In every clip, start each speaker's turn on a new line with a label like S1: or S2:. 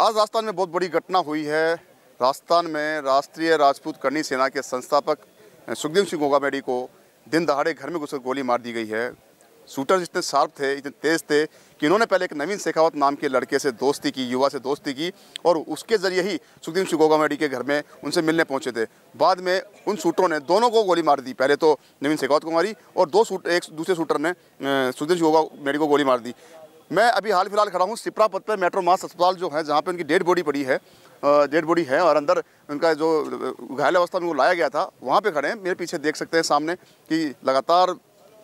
S1: आज राजस्थान में बहुत बड़ी घटना हुई है राजस्थान में राष्ट्रीय राजपूत कर्णी सेना के संस्थापक सुखदेव सिंह मेडी को दिन दहाड़े घर में घुसकर गोली मार दी गई है शूटर जितने शार्प थे इतने तेज़ थे कि इन्होंने पहले एक नवीन शेखावत नाम के लड़के से दोस्ती की युवा से दोस्ती की और उसके ज़रिए ही सुखदेव सिंह गोगा मेडी के घर में उनसे मिलने पहुंचे थे बाद में उन शूटरों ने दोनों को गोली मार दी पहले तो नवीन शेखावत को मारी और दो शूट एक दूसरे शूटर ने सुखदेव सिंह मेडी को गोली मार दी मैं अभी हाल फिलहाल खड़ा हूँ सिपरा पथ पर मेट्रो मास अस्पताल जो है जहाँ पे उनकी डेड बॉडी पड़ी है डेड बॉडी है और अंदर उनका जो घायल अवस्था में उनको लाया गया था वहाँ पे खड़े हैं मेरे पीछे देख सकते हैं सामने कि लगातार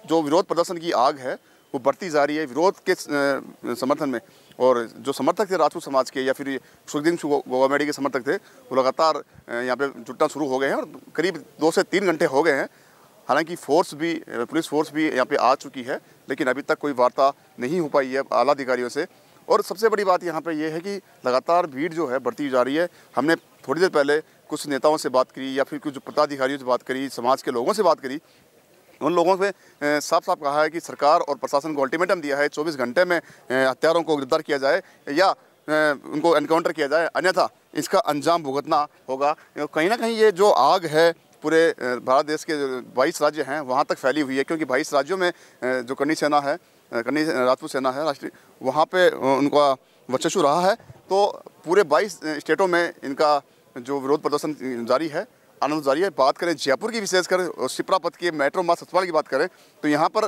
S1: जो विरोध प्रदर्शन की आग है वो बढ़ती जा रही है विरोध के समर्थन में और जो समर्थक थे राजपूत समाज के या फिर सुखदीन मेडी के समर्थक थे वो लगातार यहाँ पे जुटना शुरू हो गए हैं और करीब दो से तीन घंटे हो गए हैं हालांकि फोर्स भी पुलिस फोर्स भी यहाँ पे आ चुकी है लेकिन अभी तक कोई वार्ता नहीं हो पाई है आला अधिकारियों से और सबसे बड़ी बात यहाँ पे ये है कि लगातार भीड़ जो है बढ़ती जा रही है हमने थोड़ी देर पहले कुछ नेताओं से बात करी या फिर कुछ पदाधिकारियों से बात करी समाज के लोगों से बात करी उन लोगों से साफ साफ कहा है कि सरकार और प्रशासन को अल्टीमेटम दिया है चौबीस घंटे में हथियारों को गिरफ्तार किया जाए या उनको एनकाउंटर किया जाए अन्यथा इसका अंजाम भुगतना होगा कहीं ना कहीं ये जो आग है पूरे भारत देश के बाईस राज्य हैं वहाँ तक फैली हुई है क्योंकि बाईस राज्यों में जो कन्नी सेना है कन्नी राजपूत सेना है राष्ट्रीय वहाँ पर उनका वर्चस्व रहा है तो पूरे बाईस स्टेटों में इनका जो विरोध प्रदर्शन जारी है आनंद जारी है बात करें जयपुर की विशेषकर शिप्रापथ की के मेट्रो मास अस्पताल की बात करें तो यहाँ पर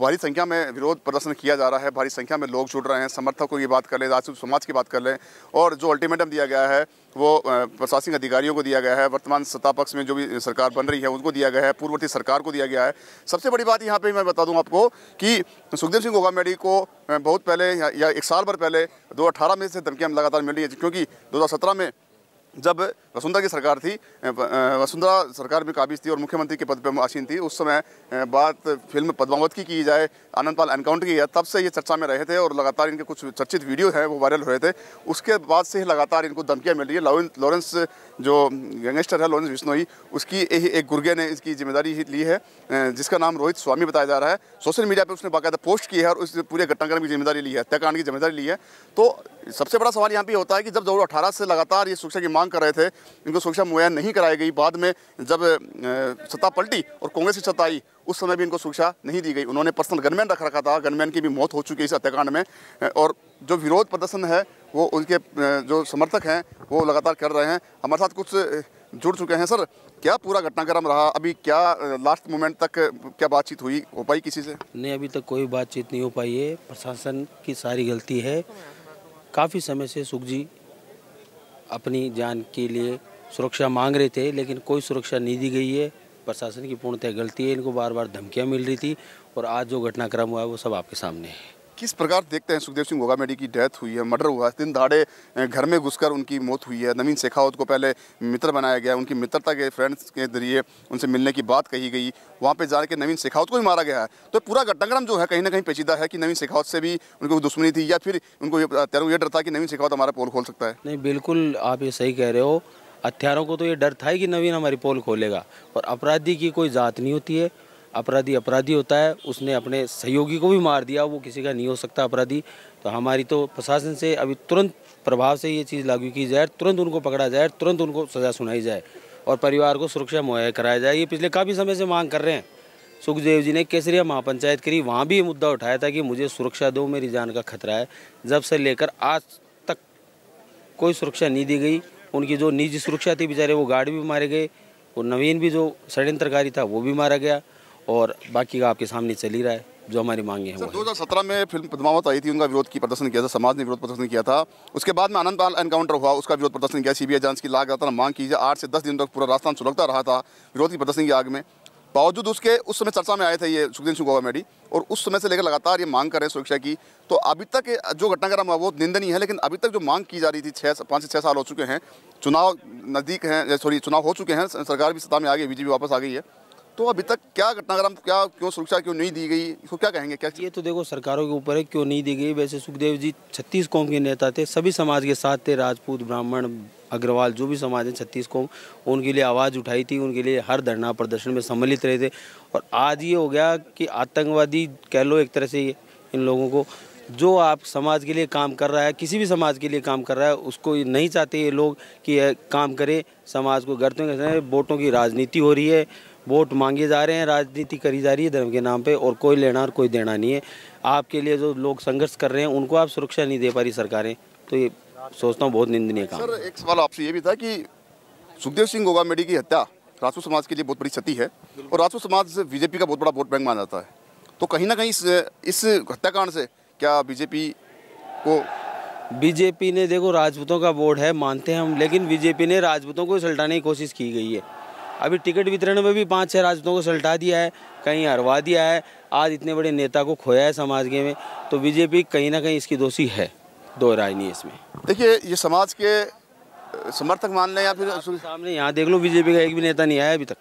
S1: भारी संख्या में विरोध प्रदर्शन किया जा रहा है भारी संख्या में लोग जुड़ रहे हैं समर्थकों की बात कर लें राजस्व समाज की बात कर लें और जो अल्टीमेटम दिया गया है वो प्रशासनिक अधिकारियों को दिया गया है वर्तमान सत्ता पक्ष में जो भी सरकार बन रही है उनको दिया गया है पूर्ववर्ती सरकार को दिया गया है सबसे बड़ी बात यहाँ पर मैं बता दूँ आपको कि सुखदेव सिंह गोगा मेडी को बहुत पहले या एक साल भर पहले दो में से धमकियाँ लगातार मिल रही है क्योंकि दो में जब वसुंधरा की सरकार थी वसुंधरा सरकार में काबिज थी और मुख्यमंत्री के पद पर आसीन थी उस समय बात फिल्म पद्मावत की की जाए आनंद पाल एनकाउंटर की जाए तब से ये चर्चा में रहे थे और लगातार इनके कुछ चर्चित वीडियो हैं वो वायरल हो रहे थे उसके बाद से ही लगातार इनको धमकियाँ मिल रही है लॉरेंस जो गैंगस्टर है लॉरेंस बिश्नोई उसकी एक गुर्गे ने इसकी जिम्मेदारी ली है जिसका नाम रोहित स्वामी बताया जा रहा है सोशल मीडिया पर उसने बाकायदा पोस्ट की है और उस पूरे घटनाक्रम की जिम्मेदारी ली है हत्याकांड की जिम्मेदारी ली है तो सबसे बड़ा सवाल यहाँ पर होता है कि जब जरूर अठारह से लगातार ये शिक्षा की मांग कर रहे थे इनको सुरक्षा मुहैया नहीं कराई गई बाद में जब सत्ता पलटी और कांग्रेस की सत्ता आई उस समय भी इनको सुरक्षा नहीं दी गई उन्होंने पर्सनल गनमैन रख रखा था गनमैन की भी मौत हो चुकी है इस हत्याकांड में और जो विरोध प्रदर्शन है वो उनके जो समर्थक हैं वो लगातार कर रहे हैं हमारे साथ कुछ जुड़ चुके हैं सर क्या पूरा घटनाक्रम रहा अभी क्या लास्ट मोमेंट तक क्या बातचीत हुई हो पाई किसी से
S2: नहीं अभी तक कोई बातचीत नहीं हो पाई है प्रशासन की सारी गलती है काफ़ी समय से सुख जी अपनी जान के लिए सुरक्षा मांग रहे थे लेकिन कोई सुरक्षा नहीं दी गई है प्रशासन की पूर्णतः गलती है इनको बार बार धमकियाँ मिल रही थी और आज जो घटनाक्रम हुआ है वो सब आपके सामने है
S1: किस प्रकार देखते हैं सुखदेव सिंह गोगामेडी की डेथ हुई है मर्डर हुआ है दिन दहाड़े घर में घुसकर उनकी मौत हुई है नवीन शेखावत को पहले मित्र बनाया गया उनकी मित्रता के फ्रेंड्स के जरिए उनसे मिलने की बात कही गई वहाँ पे जाकर नवीन शेखावत को भी मारा गया है तो पूरा घटनाक्रम जो है कहीं ना कहीं पेचीदा है कि नवीन शेखावत से भी उनको दुश्मनी थी या फिर उनको तेरू ये डर था कि नवीन शेखावत हमारा पोल
S2: खोल सकता है नहीं बिल्कुल आप ये सही कह रहे हो हथियारों को तो ये डर था कि नवीन हमारी पोल खोलेगा और अपराधी की कोई ज़ात नहीं होती है अपराधी अपराधी होता है उसने अपने सहयोगी को भी मार दिया वो किसी का नहीं हो सकता अपराधी तो हमारी तो प्रशासन से अभी तुरंत प्रभाव से ये चीज़ लागू की जाए तुरंत उनको पकड़ा जाए तुरंत उनको सज़ा सुनाई जाए और परिवार को सुरक्षा मुहैया कराया जाए ये पिछले काफ़ी समय से मांग कर रहे हैं सुखदेव जी ने केसरिया महापंचायत करी वहाँ भी ये मुद्दा उठाया था कि मुझे सुरक्षा दो मेरी जान का खतरा है जब से लेकर आज तक कोई सुरक्षा नहीं दी गई उनकी जो निजी सुरक्षा थी बेचारे वो गार्ड भी मारे गए और नवीन भी जो षड्यंत्रकारी था वो भी मारा गया और बाकी का आपके सामने चल ही रहा है जो हमारी मांगे हैं दो
S1: हज़ार सत्रह में फिल्म पदमावत आई थी उनका विरोध की प्रदर्शन किया था समाज ने विरोध प्रदर्शन किया था उसके बाद में आनंद बाल एनकाउंटर हुआ उसका विरोध प्रदर्शन किया सीबीआई जांच की लाग मांग की जाए आठ से दस दिन तक पूरा राजस्थान सुलगता रहा था विरोध की प्रदर्शन की आग में बावजूद उसके उस समय चर्चा में आए थे ये सुखदेव सिंह गोवा मेडी और उस समय से लेकर लगातार ये मांग कर रहे हैं सुरक्षा की तो अभी तक जो घटनाक्रम हुआ वो निंदनीय है लेकिन अभी तक जो मांग की जा रही थी छः पाँच से छः साल हो चुके हैं चुनाव नज़दीक हैं सॉरी चुनाव हो चुके हैं सरकार भी सत्ता में आ गई बीजेपी वापस आ गई है
S2: तो अभी तक क्या घटनाक्रम क्या क्यों सुरक्षा क्यों नहीं दी गई इसको क्या कहेंगे क्या ये तो देखो सरकारों के ऊपर है क्यों नहीं दी गई वैसे सुखदेव जी छत्तीस कौम के नेता थे सभी समाज के साथ थे राजपूत ब्राह्मण अग्रवाल जो भी समाज है छत्तीस कौम उनके लिए आवाज़ उठाई थी उनके लिए हर धरना प्रदर्शन में सम्मिलित रहे थे और आज ये हो गया कि आतंकवादी कह लो एक तरह से इन लोगों को जो आप समाज के लिए काम कर रहा है किसी भी समाज के लिए काम कर रहा है उसको नहीं चाहते ये लोग कि काम करें समाज को गर्तों के वोटों की राजनीति हो रही है वोट मांगे जा रहे हैं राजनीति करी जा रही है धर्म के नाम पे और कोई लेना और कोई देना नहीं है आपके लिए जो लोग संघर्ष कर रहे हैं उनको आप सुरक्षा नहीं दे पा रही सरकारें तो ये सोचता हूँ बहुत निंदनीय काम सर एक सवाल आपसे ये भी था कि सुखदेव सिंह गोगा मेडी की हत्या राजू
S1: समाज के लिए बहुत बड़ी क्षति है और राजू समाज बीजेपी का बहुत बड़ा वोट बैंक माना जाता है तो कहीं ना कहीं इस,
S2: इस हत्याकांड से क्या बीजेपी को बीजेपी ने देखो राजपूतों का वोट है मानते हैं हम लेकिन बीजेपी ने राजपूतों को सलटाने की कोशिश की गई है अभी टिकट वितरण में भी पाँच छः राजदों को सलटा दिया है कहीं हरवा दिया है आज इतने बड़े नेता को खोया है समाज के में तो बीजेपी कहीं ना कहीं इसकी दोषी है दो राय नहीं इसमें देखिए
S1: ये समाज के
S2: समर्थक मान लें या फिर सामने यहाँ देख लो बीजेपी का एक भी नेता नहीं आया अभी तक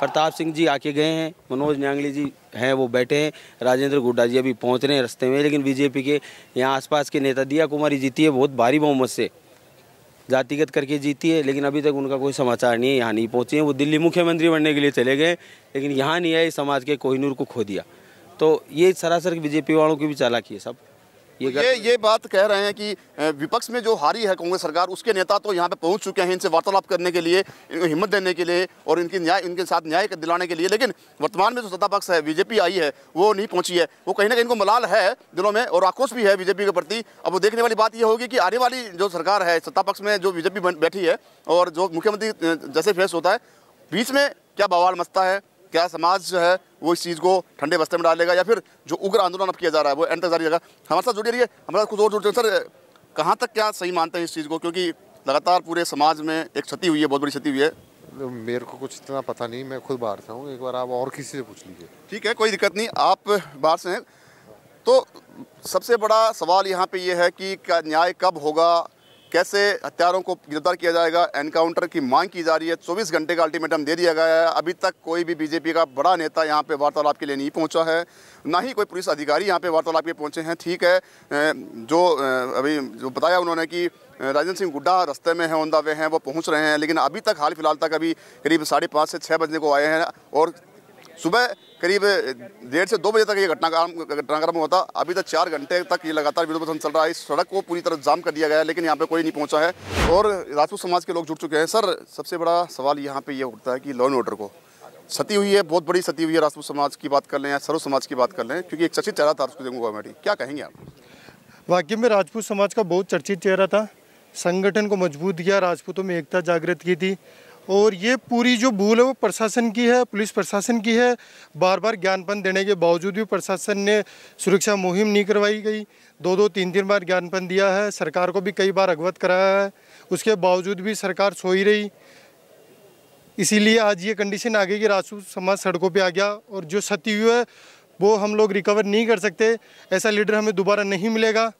S2: प्रताप सिंह जी आके गए हैं मनोज न्यांगली जी हैं वो बैठे हैं राजेंद्र गुड्डा जी अभी पहुँच रहे हैं रस्ते में लेकिन बीजेपी के यहाँ आसपास के नेता दिया कुमारी जीती है बहुत भारी बहुमत से जातिगत करके जीती है लेकिन अभी तक उनका कोई समाचार नहीं है यहाँ नहीं पहुँचे हैं वो दिल्ली मुख्यमंत्री बनने के लिए चले गए लेकिन यहाँ नहीं आए समाज के कोहिनूर को खो दिया तो ये सरासर बीजेपी वालों की भी चालाकी है सब ये ये ये बात कह
S1: रहे हैं कि विपक्ष में जो हारी है कांग्रेस सरकार उसके नेता तो यहाँ पे पहुँच चुके हैं इनसे वार्तालाप करने के लिए इनको हिम्मत देने के लिए और इनकी न्याय इनके साथ न्याय दिलाने के लिए लेकिन वर्तमान में जो सत्ता पक्ष है बीजेपी आई है वो नहीं पहुँची है वो कहीं ना कहीं इनको मलाल है दिलों में और आक्रोश भी है बीजेपी के प्रति अब वो देखने वाली बात ये होगी कि आने वाली जो सरकार है सत्ता पक्ष में जो बीजेपी बैठी है और जो मुख्यमंत्री जैसे फेस होता है बीच में क्या बवाल मचता है क्या समाज जो है वो इस चीज़ को ठंडे बस्ते में डालेगा या फिर जो उग्र आंदोलन अब किया जा रहा है वो एंड तक जारी रहेगा हमारे साथ जुड़े रहिए हमारे साथ कुछ और जुड़ते हैं सर कहाँ तक क्या सही मानते हैं इस चीज़ को क्योंकि लगातार पूरे समाज में एक क्षति हुई है बहुत बड़ी क्षति हुई है तो मेरे को कुछ इतना पता नहीं मैं खुद बाहर से हूँ एक बार आप और किसी से पूछ लीजिए ठीक है कोई दिक्कत नहीं आप बाहर से हैं तो सबसे बड़ा सवाल यहाँ पे ये यह है कि क्या न्याय कब होगा कैसे हथियारों को गिरफ्तार किया जाएगा एनकाउंटर की मांग की जा रही है चौबीस घंटे का अल्टीमेटम दे दिया गया है अभी तक कोई भी बीजेपी का बड़ा नेता यहाँ पे वार्तालाप के लिए नहीं पहुँचा है ना ही कोई पुलिस अधिकारी यहाँ पे वार्तालाप के पहुँचे हैं ठीक है जो अभी जो बताया उन्होंने कि राजेंद्र सिंह गुड्डा रस्ते में हैं ऑन वे हैं वो पहुँच रहे हैं लेकिन अभी तक हाल फिलहाल तक अभी करीब साढ़े पाँच से छः बजने को आए हैं और सुबह करीब डेढ़ से दो बजे तक ये घटनाक्रम घटनाक्रम हुआ था अभी तक चार घंटे तक ये लगातार विरोध प्रदर्शन चल रहा है इस सड़क को पूरी तरह जाम कर दिया गया है लेकिन यहाँ पे कोई नहीं पहुँचा है और राजपूत समाज के लोग जुड़ चुके हैं सर सबसे बड़ा सवाल यहाँ पे ये यह उठता है कि लॉ एंड ऑर्डर को क्षति हुई है बहुत बड़ी क्षति हुई है राजपूत समाज की बात कर लें या सर्व समाज की बात कर लें क्योंकि एक चर्चित चेहरा था राजपूत देखूंगा मैडी
S3: क्या कहेंगे आप वाक्य में राजपूत समाज का बहुत चर्चित चेहरा था संगठन को मजबूत किया राजपूतों में एकता जागृत की थी और ये पूरी जो भूल है वो प्रशासन की है पुलिस प्रशासन की है बार बार ज्ञानपन देने के बावजूद भी प्रशासन ने सुरक्षा मुहिम नहीं करवाई गई दो दो तीन तीन बार ज्ञानपन दिया है सरकार को भी कई बार अगवत कराया है उसके बावजूद भी सरकार सो ही रही इसीलिए आज ये कंडीशन आ गई कि राजपूत समाज सड़कों पर आ गया और जो क्षति हुई है वो हम लोग रिकवर नहीं कर सकते ऐसा लीडर हमें दोबारा नहीं मिलेगा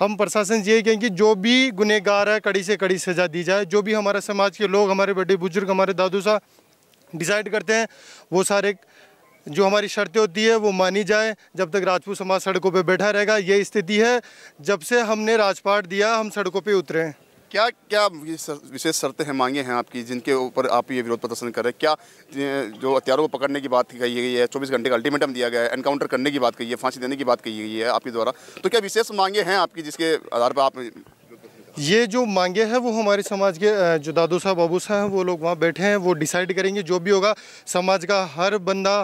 S3: हम प्रशासन से कहें कहेंगे जो भी गुनहगार है कड़ी से कड़ी सजा दी जाए जो भी हमारे समाज के लोग हमारे बड़े बुजुर्ग हमारे दादू साहब डिसाइड करते हैं वो सारे जो हमारी शर्तें होती है वो मानी जाए जब तक राजपूत समाज सड़कों पे बैठा रहेगा ये स्थिति है जब से हमने राजपाट दिया हम सड़कों पे उतरे हैं
S1: क्या क्या विशेष शर्तें हैं मांगे हैं आपकी जिनके ऊपर आप ये विरोध प्रदर्शन कर रहे हैं क्या जो हथियारों को पकड़ने की बात कही गई है चौबीस घंटे का अल्टीमेटम दिया गया है एनकाउंटर करने की बात कही है फांसी देने की बात कही गई है आपके द्वारा तो क्या विशेष मांगे हैं आपकी जिसके आधार पर आप
S3: ये जो मांगे हैं वो हमारे समाज के जो दादू साहब बाबू साहब वो लोग वहाँ बैठे हैं वो डिसाइड करेंगे जो भी होगा समाज का हर बंदा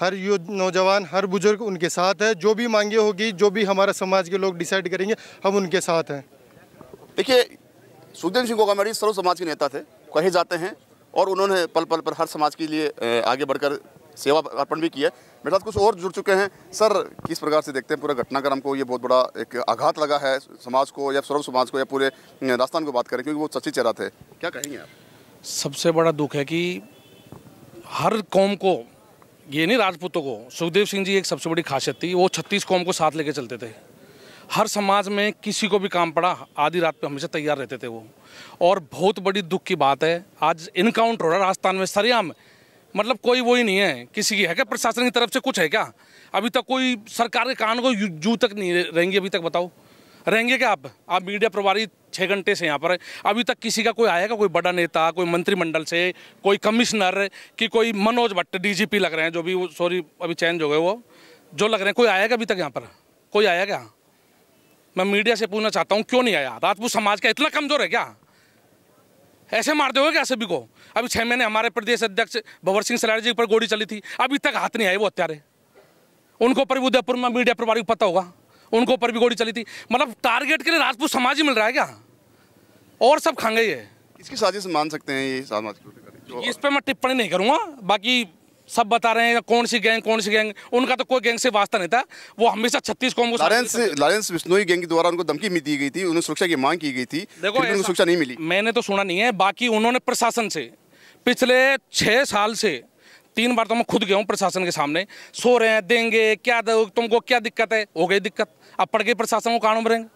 S3: हर युद्ध नौजवान हर बुजुर्ग उनके साथ है जो भी मांगे होगी जो भी हमारा समाज के लोग डिसाइड करेंगे हम उनके साथ हैं देखिए सुखदेव सिंह गोगामेड़ी सर्व समाज के नेता थे कहे जाते हैं और उन्होंने
S1: पल पल पर हर समाज के लिए आगे बढ़कर सेवा अर्पण भी किया मेरे साथ कुछ और जुड़ चुके हैं सर किस प्रकार से देखते हैं पूरा घटनाक्रम को ये बहुत बड़ा एक आघात लगा है समाज को या सर्व समाज को या पूरे राजस्थान को बात करें क्योंकि वो सच्ची चेहरा थे क्या कहेंगे आप
S4: सबसे बड़ा दुख है कि हर कौम को ये नहीं राजपूतों को सुखदेव सिंह जी एक सबसे बड़ी खासियत थी वो छत्तीस कौम को साथ लेके चलते थे हर समाज में किसी को भी काम पड़ा आधी रात पे हमेशा तैयार रहते थे वो और बहुत बड़ी दुख की बात है आज इनकाउंटर हो रहा राजस्थान में सरेआम मतलब कोई वो ही नहीं है किसी की है क्या प्रशासन की तरफ से कुछ है क्या अभी तक कोई सरकार के कान को जू तक नहीं रहेंगे अभी तक बताओ रहेंगे क्या आप आप मीडिया प्रभारी छः घंटे से यहाँ पर अभी तक किसी का कोई आएगा कोई बड़ा नेता कोई मंत्रिमंडल से कोई कमिश्नर कि कोई मनोज भट्ट डीजीपी लग रहे हैं जो भी वो सॉरी अभी चेंज हो गए वो जो लग रहे हैं कोई आएगा अभी तक यहाँ पर कोई आया क्या मैं मीडिया से पूछना चाहता हूँ क्यों नहीं आया राजपूत समाज का इतना कमजोर है क्या ऐसे मार दोगे क्या सभी को अभी छः महीने हमारे प्रदेश अध्यक्ष भंवर सिंह सलाड़ी जी पर गोली चली थी अभी तक हाथ नहीं आए वो हत्यारे उनको पर भी उदयपुर में मीडिया प्रभारी को पता होगा उनको पर भी गोली चली थी मतलब टारगेट के लिए राजपूत समाज ही मिल रहा है क्या और सब खांगे ये
S1: इसकी साजिश मान सकते हैं ये समाज
S4: इस पर मैं टिप्पणी नहीं करूँगा बाकी सब बता रहे हैं कौन सी गैंग कौन सी गैंग उनका तो कोई गैंग से वास्ता नहीं था वो हमेशा छत्तीस कौन लॉरेंस लॉरेंस बिश्नोई
S1: गैंग द्वारा उनको धमकी भी दी गई थी उन्हें सुरक्षा की मांग
S4: की गई थी देखो उनको सुरक्षा नहीं मिली मैंने तो सुना नहीं है बाकी उन्होंने प्रशासन से पिछले छः साल से तीन बार तो मैं खुद गया हूँ प्रशासन के सामने सो रहे हैं देंगे क्या तुमको क्या दिक्कत है हो गई दिक्कत अब पड़ गई प्रशासन को कानून भरेंगे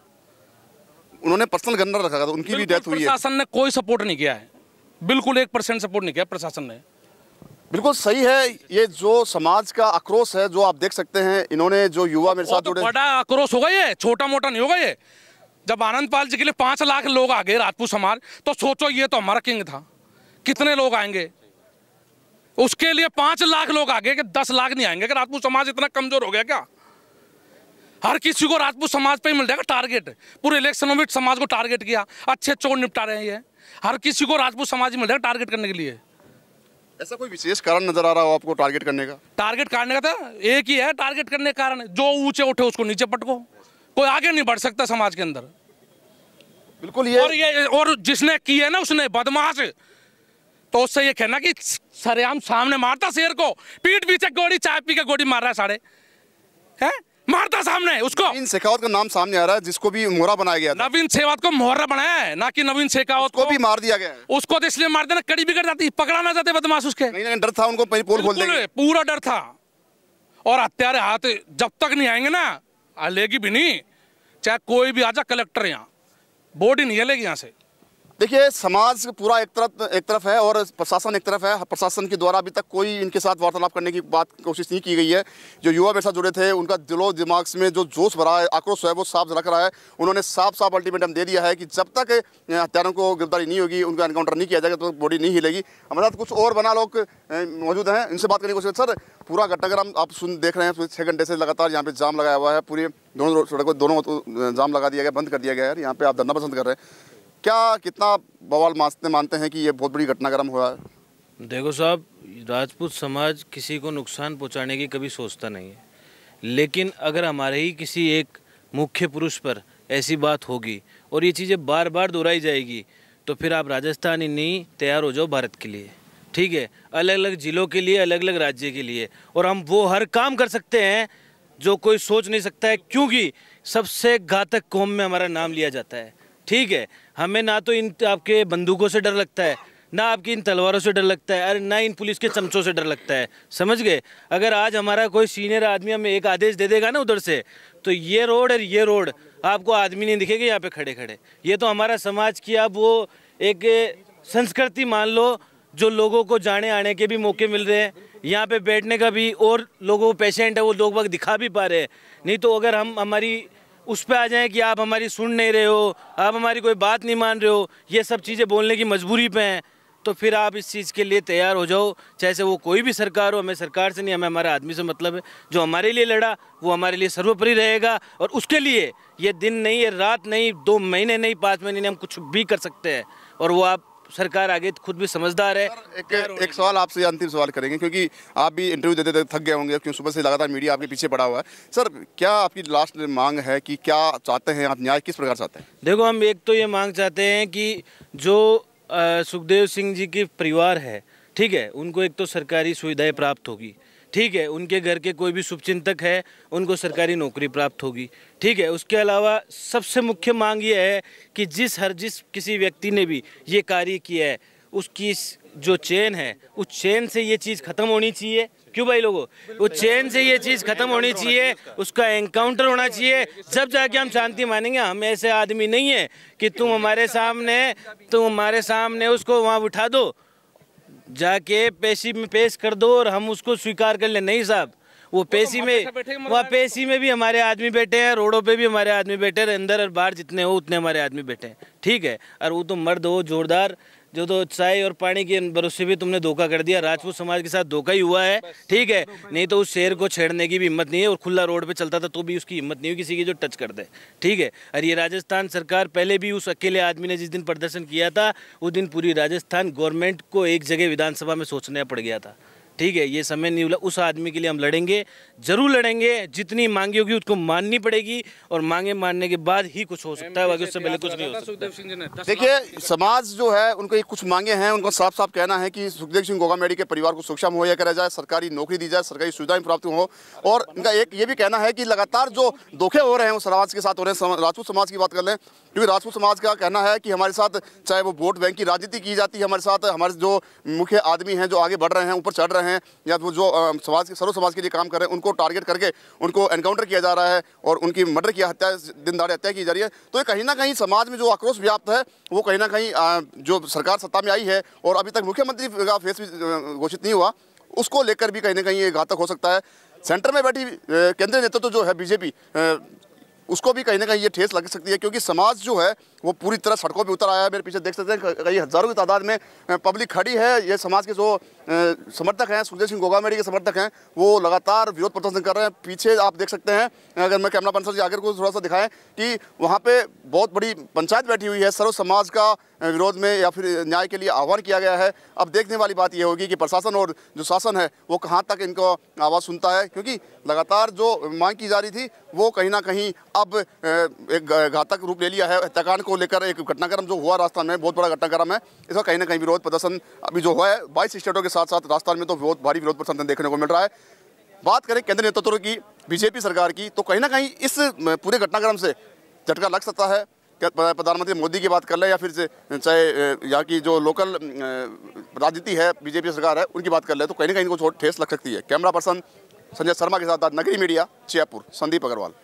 S4: उन्होंने पर्सनल गन्ना रखा था उनकी भी डेथ हुई है प्रशासन ने कोई सपोर्ट नहीं किया है बिल्कुल एक परसेंट सपोर्ट नहीं किया प्रशासन ने
S1: बिल्कुल सही है ये जो समाज का आक्रोश है जो आप देख सकते हैं इन्होंने जो युवा मेरे साथ तो जुड़े बड़ा
S4: आक्रोश होगा ये छोटा मोटा नहीं होगा ये जब आनंद पाल जी के लिए पाँच लाख लोग आ गए राजपूत समाज तो सोचो ये तो हमारा किंग था कितने लोग आएंगे उसके लिए पाँच लाख लोग आ गए कि दस लाख नहीं आएंगे कि राजपूत समाज इतना कमजोर हो गया क्या हर किसी को राजपूत समाज पे ही मिल जाएगा टारगेट पूरे इलेक्शनों में समाज को टारगेट किया अच्छे चोर निपटा रहे हैं ये हर किसी को राजपूत समाज मिल जाएगा टारगेट करने के लिए
S1: ऐसा कोई विशेष कारण नजर आ रहा हो आपको टारगेट करने का
S4: टारगेट करने का था तो एक ही है टारगेट करने का कारण जो ऊंचे उठे उसको नीचे पटको कोई आगे नहीं बढ़ सकता समाज के अंदर बिल्कुल ये और ये और जिसने की है ना उसने बदमाश तो उससे ये कहना कि सरेआम सामने मारता शेर को पीठ पीछे गोड़ी चाय पी के गोड़ी मार रहा है सारे हैं सामने उसको नवीन शेखावत का नाम सामने आ रहा है जिसको भी मोहरा बनाया गया नवीन शेखावत को मोहरा बनाया है ना कि नवीन शेखावत को भी मार दिया गया उसको तो इसलिए मार देना कड़ी बिगड़ जाती पकड़ा ना जाते बदमाश उसके डर था उनको पोल खोल पूरा डर था और हत्यारे हाथ जब तक नहीं आएंगे ना लेगी भी नहीं चाहे कोई भी आ जा कलेक्टर यहाँ बोर्ड ही नहीं लेगी यहाँ से
S1: देखिए समाज पूरा एक तरफ एक तरफ है और प्रशासन एक तरफ है प्रशासन के द्वारा अभी तक कोई इनके साथ वार्तालाप करने की बात कोशिश नहीं की गई है जो युवा मेरे साथ जुड़े थे उनका दिलो दिमाग में जो जोश भरा है आक्रोश है वो साफ रख रहा है उन्होंने साफ साफ अल्टीमेटम दे दिया है कि जब तक हत्यारों को गिरफ्तारी नहीं होगी उनका इनकाउंटर नहीं किया जाएगा तो बॉडी नहीं हिलेगी हमारे साथ कुछ और बना लोग मौजूद हैं इनसे बात करने की कोशिश सर पूरा घटनाक्रम आप सुन देख रहे हैं छः घंटे से लगातार यहाँ पे जाम लगाया हुआ है पूरे दोनों सड़कों दोनों जाम लगा दिया गया बंद कर दिया गया है यहाँ पे आप धरना पसंद कर रहे हैं क्या कितना बवाल मानते मानते हैं कि ये बहुत बड़ी घटनाक्रम हुआ है
S5: देखो साहब राजपूत समाज किसी को नुकसान पहुंचाने की कभी सोचता नहीं है लेकिन अगर हमारे ही किसी एक मुख्य पुरुष पर ऐसी बात होगी और ये चीज़ें बार बार दोहराई जाएगी तो फिर आप राजस्थान नहीं तैयार हो जाओ भारत के लिए ठीक है अलग अलग ज़िलों के लिए अलग अलग राज्य के लिए और हम वो हर काम कर सकते हैं जो कोई सोच नहीं सकता है क्योंकि सबसे घातक कौम में हमारा नाम लिया जाता है ठीक है हमें ना तो इन आपके बंदूकों से डर लगता है ना आपकी इन तलवारों से डर लगता है अरे ना इन पुलिस के चमचों से डर लगता है समझ गए अगर आज हमारा कोई सीनियर आदमी हमें एक आदेश दे देगा ना उधर से तो ये रोड और ये रोड आपको आदमी नहीं दिखेगा यहाँ पे खड़े खड़े ये तो हमारा समाज की अब वो एक संस्कृति मान लो जो लोगों को जाने आने के भी मौके मिल रहे हैं यहाँ पर बैठने का भी और लोगों को पेशेंट है वो लोग वक्त दिखा भी पा रहे हैं नहीं तो अगर हम हमारी उस पर आ जाएं कि आप हमारी सुन नहीं रहे हो आप हमारी कोई बात नहीं मान रहे हो ये सब चीज़ें बोलने की मजबूरी पे हैं तो फिर आप इस चीज़ के लिए तैयार हो जाओ चाहे से वो कोई भी सरकार हो हमें सरकार से नहीं हमें हमारे आदमी से मतलब है जो हमारे लिए लड़ा वो हमारे लिए सर्वोपरि रहेगा और उसके लिए ये दिन नहीं ये रात नहीं दो महीने नहीं पाँच महीने नहीं हम कुछ भी कर सकते हैं और वो आप सरकार आगे खुद भी समझदार है एक, एक
S1: सवाल आपसे अंतिम सवाल करेंगे क्योंकि आप भी इंटरव्यू देते देते थक गए होंगे क्योंकि सुबह से लगातार मीडिया आपके पीछे पड़ा हुआ है सर क्या आपकी लास्ट मांग है कि क्या चाहते हैं आप न्याय किस प्रकार चाहते हैं
S5: देखो हम एक तो ये मांग चाहते हैं कि जो सुखदेव सिंह जी के परिवार है ठीक है उनको एक तो सरकारी सुविधाएँ प्राप्त होगी ठीक है उनके घर के कोई भी शुभचिंतक है उनको सरकारी नौकरी प्राप्त होगी ठीक है उसके अलावा सबसे मुख्य मांग ये है कि जिस हर जिस किसी व्यक्ति ने भी ये कार्य किया है उसकी जो चेन है उस चेन से ये चीज़ ख़त्म होनी चाहिए क्यों भाई लोगों वो चेन से ये चीज़ खत्म होनी चाहिए उसका एनकाउंटर होना चाहिए जब जाके हम शांति मानेंगे हम ऐसे आदमी नहीं है कि तुम हमारे सामने तुम हमारे सामने उसको वहाँ उठा दो जाके पेशी में पेश कर दो और हम उसको स्वीकार कर ले नहीं साहब वो तो पेशी में वहाँ पेशी में भी हमारे आदमी बैठे हैं रोडों पे भी हमारे आदमी बैठे हैं अंदर और बाहर जितने हो उतने हमारे आदमी बैठे हैं ठीक है और वो तो मर्द हो जोरदार जो तो चाय और पानी के भरोसे भी तुमने धोखा कर दिया राजपूत समाज के साथ धोखा ही हुआ है ठीक है नहीं तो उस शेर को छेड़ने की भी हिम्मत नहीं है और खुला रोड पे चलता था तो भी उसकी हिम्मत नहीं हुई किसी की जो टच कर दे ठीक है और ये राजस्थान सरकार पहले भी उस अकेले आदमी ने जिस दिन प्रदर्शन किया था उस दिन पूरी राजस्थान गवर्नमेंट को एक जगह विधानसभा में सोचना पड़ गया था ठीक है ये समय नहीं बोला उस आदमी के लिए हम लड़ेंगे ज़रूर लड़ेंगे जितनी मांगी होगी उसको माननी पड़ेगी और मांगे मानने के बाद ही कुछ हो सकता है उससे पहले कुछ नहीं हो
S4: सकता
S1: देखिए समाज जो है उनको कुछ मांगे हैं उनको साफ साफ कहना है कि सुखदेव सिंह गोगा मेडी के परिवार को सुरक्षा मुहैया करा जाए सरकारी नौकरी दी जाए सरकारी सुविधाएं प्राप्त हो और इनका एक ये भी कहना है कि लगातार जो धोखे हो रहे हैं वो समाज के साथ हो रहे हैं राजपूत समाज की बात कर लें क्योंकि राजपूत समाज का कहना है कि हमारे साथ चाहे वो वोट बैंक की राजनीति की जाती है हमारे साथ हमारे जो मुख्य आदमी हैं जो आगे बढ़ रहे हैं ऊपर चढ़ रहे हैं रहे हैं या वो जो समाज के सर्व समाज के लिए काम कर रहे हैं उनको टारगेट करके उनको एनकाउंटर किया जा रहा है और उनकी मर्डर की हत्या दिन दहाड़े हत्या की जा रही है तो ये कहीं ना कहीं समाज में जो आक्रोश व्याप्त है वो कहीं ना कहीं जो सरकार सत्ता में आई है और अभी तक मुख्यमंत्री का फेस भी घोषित नहीं हुआ उसको लेकर भी कहीं ना कहीं ये घातक हो सकता है सेंटर में बैठी केंद्रीय नेतृत्व जो है बीजेपी उसको भी कहीं ना कहीं ये ठेस लग सकती है क्योंकि समाज जो है वो पूरी तरह सड़कों पर उतर आया है मेरे पीछे देख सकते हैं कई हज़ारों की तादाद में पब्लिक खड़ी है ये समाज के जो समर्थक हैं सुखदेव सिंह गोगामेड़ी के समर्थक हैं वो लगातार विरोध प्रदर्शन कर रहे हैं पीछे आप देख सकते हैं अगर मैं कैमरा पर्सन आगे को थोड़ा सा दिखाएं कि वहाँ पर बहुत बड़ी पंचायत बैठी हुई है सर्व समाज का विरोध में या फिर न्याय के लिए आह्वान किया गया है अब देखने वाली बात यह होगी कि प्रशासन और जो शासन है वो कहाँ तक इनको आवाज़ सुनता है क्योंकि लगातार जो मांग की जा रही थी वो कहीं ना कहीं अब एक घातक रूप ले लिया है हत्याकांड को को लेकर एक घटनाक्रम जो हुआ राजस्थान में बहुत बड़ा घटनाक्रम है इसका कहीं ना कहीं विरोध प्रदर्शन अभी जो हुआ है बाईस स्टेटों के साथ साथ राजस्थान में तो बहुत भारी विरोध प्रदर्शन देखने को मिल रहा है बात करें केंद्रीय नेतृत्व की बीजेपी सरकार की तो कहीं ना कहीं इस पूरे घटनाक्रम से झटका लग सकता है प्रधानमंत्री मोदी की बात कर ले या फिर चाहे यहाँ की जो लोकल राजनीति है बीजेपी सरकार है उनकी बात कर ले तो कहीं ना कहीं इनको ठेस लग सकती है कैमरा पर्सन संजय शर्मा के साथ नगरी मीडिया जयपुर संदीप अग्रवाल